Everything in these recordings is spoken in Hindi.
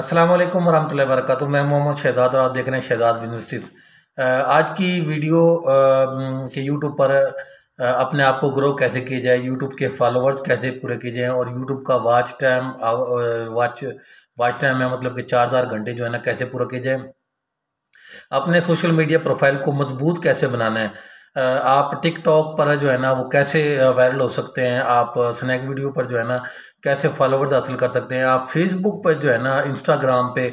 अस्सलाम वालेकुम वरहमल मैं मोहम्मद शहजाद और आप देख रहे हैं शहजाद बिजनेस आज की वीडियो के यूट्यूब पर अपने आप को ग्रो कैसे किया जाए यूट्यूब के फॉलोअर्स कैसे पूरे किए जाएँ और यूट्यूब का watch time watch watch time है मतलब कि चार हज़ार घंटे जो है ना कैसे पूरा किए जाएँ अपने सोशल मीडिया प्रोफाइल को मजबूत कैसे बनाना है आप टिकटॉक पर जो है ना वो कैसे वायरल हो सकते हैं आप स्नैक वीडियो पर जो है ना कैसे फॉलोवर्स हासिल कर सकते हैं आप फेसबुक पर जो है ना इंस्टाग्राम पे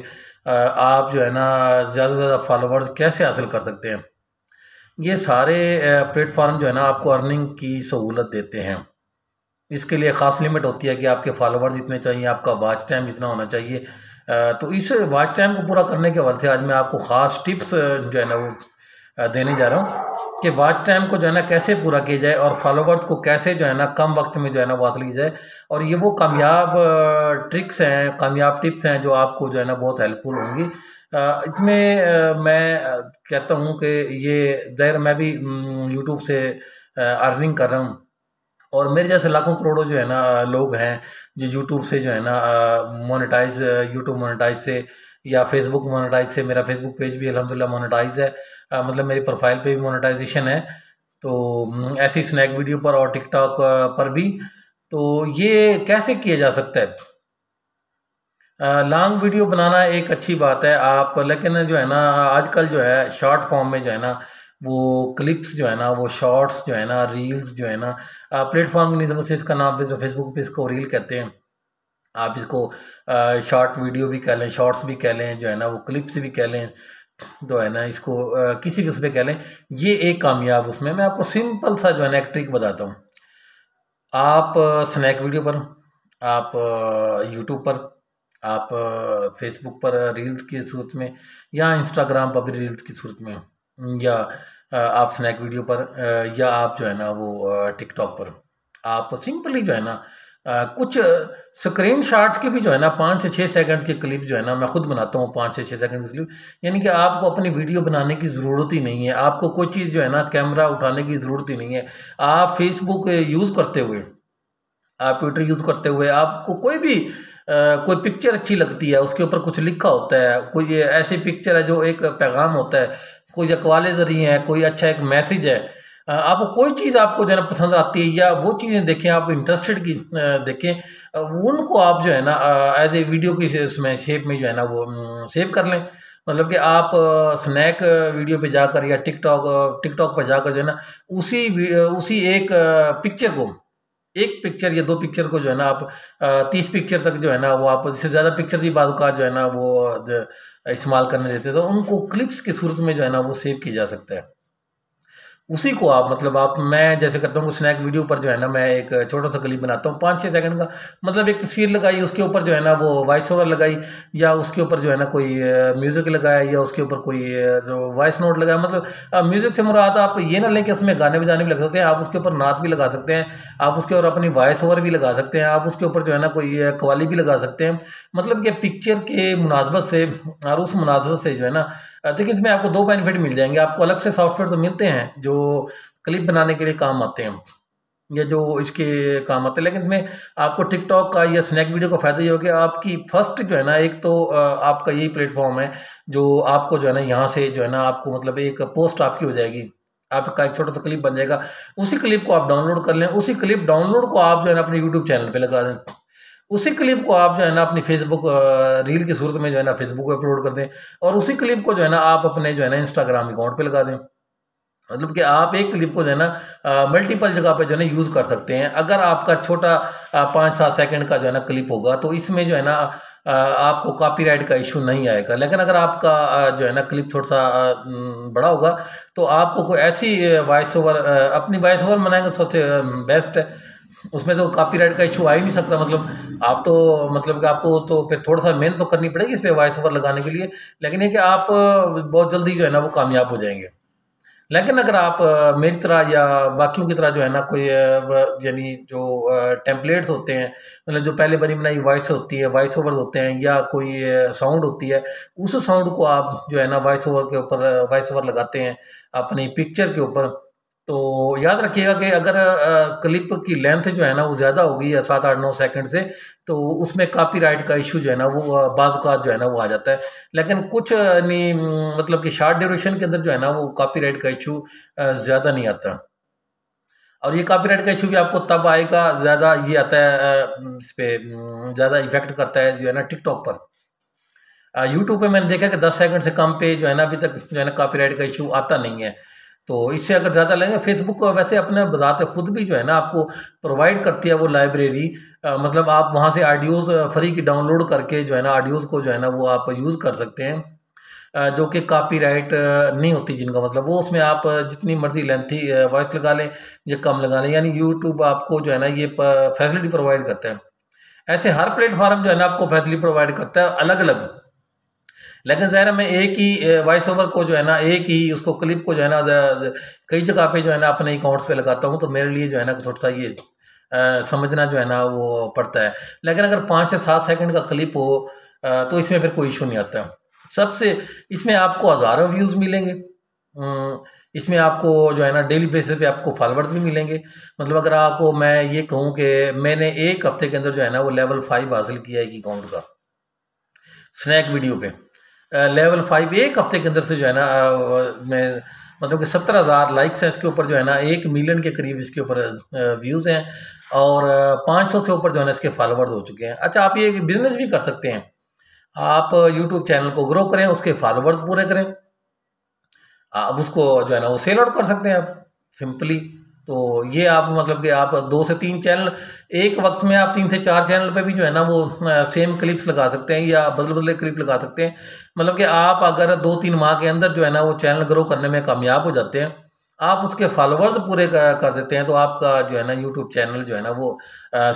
आप जो है ना ज़्यादा से ज़्यादा फॉलोवर्स कैसे हासिल कर सकते हैं ये सारे प्लेटफार्म जो है ना आपको अर्निंग की सहूलत देते हैं इसके लिए ख़ास लिमिट होती है कि आपके फॉलोअर्स इतने चाहिए आपका वाच टाइम इतना होना चाहिए तो इस वाच टाइम को पूरा करने के वजह से आज मैं आपको ख़ास टिप्स जो है ना वो देने जा रहा हूँ कि वाच टाइम को जो है ना कैसे पूरा किया जाए और फॉलोवर्स को कैसे जो है ना कम वक्त में जो है ना वात ली जाए और ये वो कामयाब ट्रिक्स हैं कामयाब टिप्स हैं जो आपको जो है ना बहुत हेल्पफुल होंगी इसमें मैं कहता हूँ कि ये जहर मैं भी यूट्यूब से अर्निंग कर रहा हूँ और मेरे जैसे लाखों करोड़ों जो है ना लोग हैं जो यूट्यूब से जो है ना मोनेटाइज यूट्यूब मोनेटाइज से या फेसबुक मोनेटाइज से मेरा फेसबुक पेज भी अलहमदिल्ला मोनेटाइज है आ, मतलब मेरी प्रोफाइल पे भी मोनेटाइजेशन है तो ऐसी स्नैक वीडियो पर और टिकटॉक पर भी तो ये कैसे किया जा सकता है लॉन्ग वीडियो बनाना एक अच्छी बात है आप लेकिन जो है ना आजकल जो है शॉर्ट फॉर्म में जो है ना वो क्लिप्स जो है ना वो शॉर्ट्स जो है ना रील्स जो है ना प्लेटफॉर्म की नज़र से इसका नाम फेसबुक पे इसको रील कहते हैं आप इसको शॉर्ट वीडियो भी कह लें शॉर्ट्स भी कह लें जो है ना वो क्लिप्स भी कह लें तो है ना इसको आ, किसी भी उस पर कह लें ये एक कामयाब उसमें मैं आपको सिंपल सा जो है ना एक ट्रिक बताता हूँ आप स्नैक वीडियो पर आप यूट्यूब पर आप फेसबुक पर रील्स की सूरत में या इंस्टाग्राम पर भी रील्स की सूरत में या आप स्नैक वीडियो पर या आप जो है ना वो टिकटॉक पर आप सिंपली जो है ना आ, कुछ स्क्रीन शॉट्स के भी जो है ना पाँच से छः सेकंड्स के क्लिप जो है ना मैं खुद बनाता हूँ पाँच से छः सेकंड्स के क्लिप यानी कि आपको अपनी वीडियो बनाने की ज़रूरत ही नहीं है आपको कोई चीज़ जो है ना कैमरा उठाने की ज़रूरत ही नहीं है आप फेसबुक यूज़ करते हुए आप ट्विटर यूज़ करते हुए आपको कोई भी आ, कोई पिक्चर अच्छी लगती है उसके ऊपर कुछ लिखा होता है कोई ऐसी पिक्चर है जो एक पैगाम होता है कोई अकवाले ज़रिए है कोई अच्छा एक मैसेज है आप कोई चीज़ आपको जो है ना पसंद आती है या वो चीज़ें देखें आप इंटरेस्टेड की देखें उनको आप जो है ना एज ए वीडियो की उसमें शेप में जो है ना वो सेव कर लें मतलब कि आप स्नैक वीडियो पे जाकर या टिकटॉक टिकटॉक पर जाकर जो है ना उसी उसी एक पिक्चर को एक पिक्चर या दो पिक्चर को जो है ना आप तीस पिक्चर तक जो है ना वो आप इससे ज़्यादा पिक्चर की बात का जो है ना वो इस्तेमाल करने देते तो उनको क्लिप्स की सूरत में जो है ना वो सेव किया जा सकता है उसी को आप मतलब आप मैं जैसे करता हूँ स्नैक वीडियो पर जो है ना मैं एक छोटा सा क्लिप बनाता हूँ पाँच छः सेकंड का मतलब एक तस्वीर लगाई उसके ऊपर जो है ना वो वॉइस ओवर लगाई या उसके ऊपर जो है ना कोई म्यूज़िक लगाया या उसके ऊपर कोई वॉइस नोट लगाया मतलब म्यूज़िक से मुराद आप ये ना लें कि उसमें गाने बजाने भी लग सकते हैं आप उसके ऊपर नात भी लगा सकते हैं आप उसके ऊपर अपनी वॉइस ओवर भी लगा सकते हैं आप उसके ऊपर जो है ना कोई कवाली भी लगा सकते हैं मतलब कि पिक्चर के मुनासबत से और उस मुनासबत से जो है ना देखिए इसमें आपको दो बेनिफिट मिल जाएंगे आपको अलग से सॉफ्टवेयर तो मिलते हैं जो क्लिप बनाने के लिए काम आते हैं या जो इसके काम आते हैं लेकिन इसमें आपको टिकटॉक का या स्नैक वीडियो का फ़ायदा ये हो गया आपकी फर्स्ट जो है ना एक तो आपका यही प्लेटफॉर्म है जो आपको जो है ना यहाँ से जो है ना आपको मतलब एक पोस्ट आपकी हो जाएगी आपका एक छोटा सा क्लिप बन जाएगा उसी क्लिप को आप डाउनलोड कर लें उसी क्लिप डाउनलोड को आप जो है ना अपने यूट्यूब चैनल पर लगा दें उसी क्लिप को आप जो है ना अपनी फेसबुक रील की सूरत में जो है ना फेसबुक पर अपलोड कर दें और उसी क्लिप को जो है ना आप अपने जो है ना इंस्टाग्राम अकाउंट पे लगा दें मतलब कि आप एक क्लिप को जो है ना मल्टीपल जगह पे जो है ना यूज़ कर सकते हैं अगर आपका छोटा पाँच सात सेकंड का जो है ना क्लिप होगा तो इसमें जो है ना आपको कॉपीराइट का इशू नहीं आएगा लेकिन अगर आपका जो है ना क्लिप थोड़ा सा बड़ा होगा तो आपको कोई ऐसी वॉइस ओवर अपनी वॉइस ओवर बनाएंगे सबसे बेस्ट है उसमें तो कॉपीराइट का इशू आ ही नहीं सकता मतलब आप तो मतलब कि आपको तो फिर थोड़ा सा मेहनत तो करनी पड़ेगी इस पर वॉइस ओवर लगाने के लिए लेकिन ये कि आप बहुत जल्दी जो है ना वो कामयाब हो जाएंगे लेकिन अगर आप मेरी तरह या बाकियों की तरह जो है ना कोई यानी जो टेम्पलेट्स होते हैं मतलब जो पहले बनी बनाई वॉइस होती है वॉइस ओवर होते हैं या कोई साउंड होती है उस साउंड को आप जो है ना वॉइस ओवर के ऊपर वॉइस ओवर लगाते हैं अपनी पिक्चर के ऊपर तो याद रखिएगा कि अगर क्लिप की लेंथ जो है ना वो ज़्यादा होगी या सात आठ नौ सेकंड से तो उसमें कॉपीराइट का इशू जो है ना वो बाज़ात जो है ना वो आ जाता है लेकिन कुछ नहीं मतलब कि शार्ट ड्यूरेशन के अंदर जो है ना वो कॉपीराइट का इशू ज़्यादा नहीं आता और ये कॉपीराइट का इशू भी आपको तब आएगा ज़्यादा ये आता है इस पर ज़्यादा इफेक्ट करता है जो है ना टिकटॉक पर यूट्यूब पर मैंने देखा कि दस सेकंड से कम पे जो है ना अभी तक जो है ना राइट का इशू आता नहीं है तो इससे अगर ज़्यादा लेंगे फेसबुक वैसे अपने बजात खुद भी जो है ना आपको प्रोवाइड करती है वो लाइब्रेरी मतलब आप वहाँ से ऑडियोज़ फ्री की डाउनलोड करके जो है ना ऑडियोज़ को जो है ना वो आप यूज़ कर सकते हैं जो कि कॉपीराइट नहीं होती जिनका मतलब वो उसमें आप जितनी मर्ज़ी लेंथी वॉइस लगा लें या कम लगा लें यानी यूट्यूब आपको जो है ना ये फैसिलिटी प्रोवाइड करता है ऐसे हर प्लेटफार्म जो है ना आपको फैसिलिटी प्रोवाइड करता है अलग अलग लेकिन ज़ाहिर मैं एक ही वॉइस ओवर को जो है ना एक ही उसको क्लिप को जो है ना कई जगह पे जो है ना अपने अकाउंट्स पे लगाता हूँ तो मेरे लिए जो है ना थोड़ा सा ये समझना जो है ना वो पड़ता है लेकिन अगर पाँच से सात सेकंड का क्लिप हो तो इसमें फिर कोई इशू नहीं आता सबसे इसमें आपको हज़ारों व्यूज़ मिलेंगे इसमें आपको जो है ना डेली बेसिस पे आपको फॉलोअर्स भी मिलेंगे मतलब अगर आपको मैं ये कहूँ कि मैंने एक हफ्ते के अंदर जो है ना वो लेवल फाइव हासिल किया है एक अकाउंट का स्नैक वीडियो पे लेवल फाइव एक हफ्ते के अंदर से जो है ना मैं मतलब कि सत्तर हज़ार लाइक्स हैं इसके ऊपर जो है ना एक मिलियन के करीब इसके ऊपर व्यूज़ हैं और पाँच सौ से ऊपर जो है ना इसके फॉलोअर्स हो चुके हैं अच्छा आप ये बिज़नेस भी कर सकते हैं आप यूट्यूब चैनल को ग्रो करें उसके फॉलोवर्स पूरे करें अब उसको जो है ना वो सेल आउट कर सकते हैं आप सिंपली तो ये आप मतलब कि आप दो से तीन चैनल एक वक्त में आप तीन से चार चैनल पे भी जो है ना वो सेम क्लिप्स लगा सकते हैं या बदल बदले क्लिप लगा सकते हैं मतलब कि आप अगर दो तीन माह के अंदर जो है ना वो चैनल ग्रो करने में कामयाब हो जाते हैं आप उसके फॉलोअर्स पूरे कर देते हैं तो आपका जो है ना यूट्यूब चैनल जो है ना वो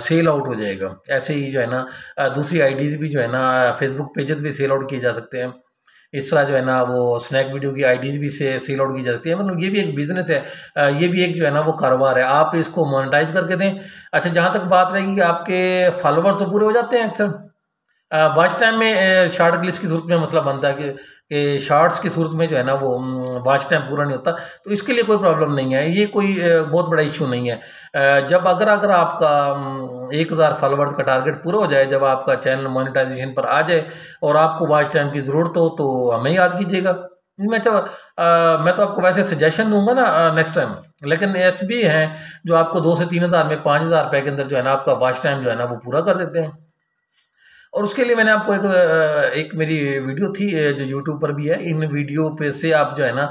सेल आउट हो जाएगा ऐसे ही जो है ना दूसरी आईडीज़ भी जो है ना फेसबुक पेजेस भी सेल आउट किए जा सकते हैं इस तरह जो है ना वो स्नैक वीडियो की आईडीज भी से सेल आउट की जा सकती है मतलब ये भी एक बिज़नेस है ये भी एक जो है ना वो कारोबार है आप इसको मोनिटाइज करके दें अच्छा जहाँ तक बात रहेगी कि आपके फॉलोवर तो पूरे हो जाते हैं अक्सर वाच टाइम में शार्ट क्लिप्स की सूरत में मसला मतलब बनता है कि, कि शार्ट्स की सूरत में जो है ना वो वाच टाइम पूरा नहीं होता तो इसके लिए कोई प्रॉब्लम नहीं है ये कोई बहुत बड़ा इशू नहीं है जब अगर अगर आपका एक हज़ार फॉलोअर्स का टारगेट पूरा हो जाए जब आपका चैनल मोनिटाइजेशन पर आ जाए और आपको वाच टाइम की ज़रूरत हो तो हमें याद कीजिएगा मैं चलो तो, मैं तो आपको वैसे सजेशन दूंगा ना नेक्स्ट टाइम लेकिन एच बी हैं जो आपको दो से तीन हज़ार में पाँच हज़ार रुपये के अंदर जो है ना आपका वाच टाइम जो है ना वो पूरा कर देते हैं और उसके लिए मैंने आपको एक एक मेरी वीडियो थी जो यूट्यूब पर भी है इन वीडियो पे से आप जो है ना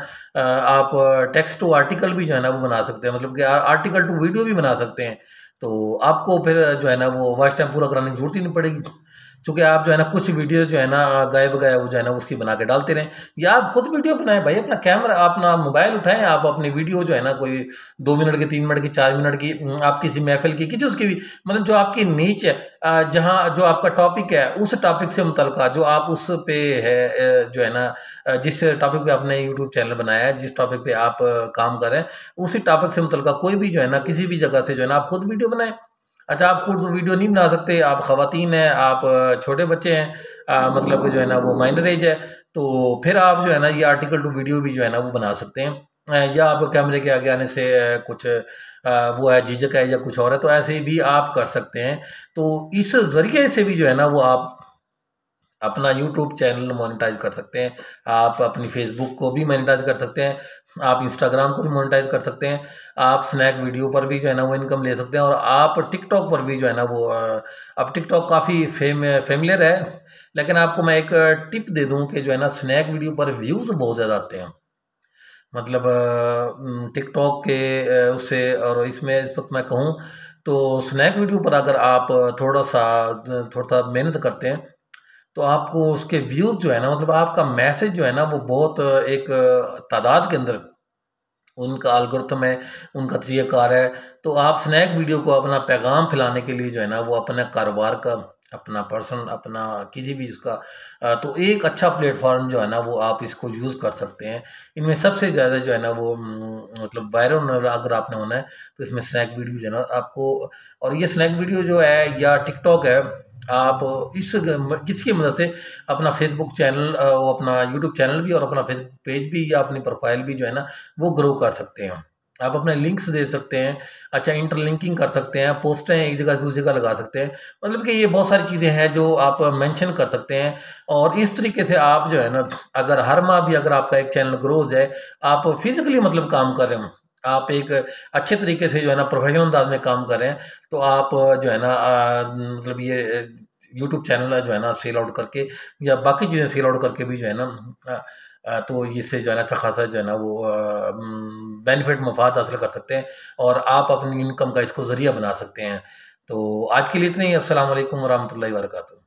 आप टेक्स्ट टू आर्टिकल भी जो है ना वो बना सकते हैं मतलब कि आर्टिकल टू वीडियो भी बना सकते हैं तो आपको फिर जो है ना वो वॉच टाइम पूरा कराने की जरूरत ही नहीं पड़ेगी चूंकि आप जो है ना कुछ वीडियो जो है ना गायब गायब जो है ना उसकी बना के डालते रहें या आप खुद वीडियो बनाएं भाई अपना कैमरा अपना मोबाइल उठाएं आप अपनी वीडियो जो है ना कोई दो मिनट की तीन मिनट की चार मिनट की आप किसी महफिल की किसी उसकी भी मतलब जो आपकी नीच है जहाँ जो आपका टॉपिक है उस टॉपिक से मुतल जो आप उस पे है जो है ना जिस टॉपिक पे आपने यूट्यूब चैनल बनाया है जिस टॉपिक पे आप काम करें उसी टॉपिक से मुतल कोई भी जो है ना किसी भी जगह से जो है ना आप खुद वीडियो बनाएं अच्छा आप खुद वीडियो नहीं बना सकते आप ख़वान हैं आप छोटे बच्चे हैं आ, मतलब जो है ना वो माइनर एज है तो फिर आप जो है ना ये आर्टिकल टू वीडियो भी जो है ना वो बना सकते हैं या आप कैमरे के आगे आने से कुछ वो है झिझक है या कुछ और है तो ऐसे भी आप कर सकते हैं तो इस ज़रिए से भी जो है ना वो आप अपना यूट्यूब चैनल मोनिटाइज़ कर सकते हैं आप अपनी फेसबुक को भी मोनिटाइज कर सकते हैं आप इंस्टाग्राम को भी मोनिटाइज़ कर सकते हैं आप स्नैक वीडियो पर भी जो है ना वो इनकम ले सकते हैं और आप टिकटॉक पर भी जो है ना वो अब टिकटॉक काफ़ी फेम फेमिलियर है लेकिन आपको मैं एक टिप दे दूँ कि जो है ना स्नैक वीडियो पर व्यूज़ बहुत ज़्यादा आते हैं मतलब टिकटॉक के उससे और इसमें इस वक्त मैं कहूँ तो स्नैक वीडियो पर अगर आप थोड़ा सा थोड़ा सा मेहनत करते हैं तो आपको उसके व्यूज़ जो है ना मतलब आपका मैसेज जो है ना वो बहुत एक तादाद के अंदर उनका अलगोरिथम है उनका तरीक़ार है तो आप स्नैक वीडियो को अपना पैगाम फैलाने के लिए जो है ना वो अपना कारोबार का अपना पर्सन अपना किसी भी इसका तो एक अच्छा प्लेटफॉर्म जो है ना वो आप इसको यूज़ कर सकते हैं इनमें सबसे ज़्यादा जो है ना वो मतलब वायरल अगर आपने होना है तो इसमें स्नैक वीडियो जो है ना आपको और ये स्नैक वीडियो जो है या टिकटॉक है आप इस किसकी मदद से अपना फेसबुक चैनल अपना यूट्यूब चैनल भी और अपना फेसबुक पेज भी या अपनी प्रोफाइल भी जो है ना वो ग्रो कर सकते हैं आप अपने लिंक्स दे सकते हैं अच्छा इंटरलिंकिंग कर सकते हैं पोस्टें एक जगह दूसरी जगह लगा सकते हैं मतलब कि ये बहुत सारी चीज़ें हैं जो आप मेंशन कर सकते हैं और इस तरीके से आप जो है ना अगर हर माह भी अगर आपका एक चैनल ग्रो हो जाए आप फिज़िकली मतलब काम कर रहे हो आप एक अच्छे तरीके से जो है ना प्रोफेशनल अंदाज में काम करें तो आप जो है ना मतलब ये यूट्यूब चैनल जो है ना सेल आउट करके या बाकी चीज़ें सेल आउट करके भी जो है ना तो इससे जो है ना अच्छा खासा जो है ना वो बेनिफिट मफाद हासिल कर सकते हैं और आप अपनी इनकम का इसको ज़रिया बना सकते हैं तो आज के लिए इतने ही असल वरहमल वर्का